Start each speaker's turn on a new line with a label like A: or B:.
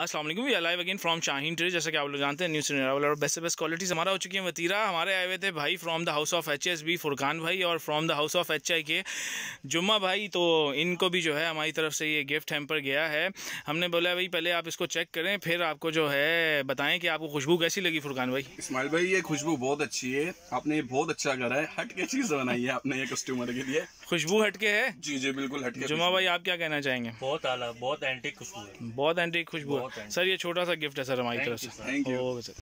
A: Aslam we alive again from Shaheen trade जैसा कि आप लोग जानते हैं न्यूज वाला और बेस्ट बेस्ट क्वालिटीज़ हमारा हो चुकी है वतीरा हमारे आए हुए थे भाई from the house of H S B Furqan भाई और from the house of H I K Jumma भाई तो इनको भी जो है हमारी तरफ से ये गिफ्ट हेम्पर गया है हमने बोला भाई पहले आप इसको चेक करें फिर आपको जो है बताएं कि आपको खुशबू कैसी लगी फुरकान भाई
B: इसमाइल भाई ये खुशबू बहुत अच्छी है आपने ये बहुत अच्छा करा है हट के चीज़ बनाई है आपने ये कस्टमर के लिए खुशबू हटके है जी जी बिल्कुल हटके जुम्मा भाई
C: आप क्या कहना चाहेंगे बहुत आला बहुत एंटी
A: खुशबू बहुत एंटी खुशबू सर ये छोटा सा गिफ्ट है सर हमारी तरफ से
C: ओके सर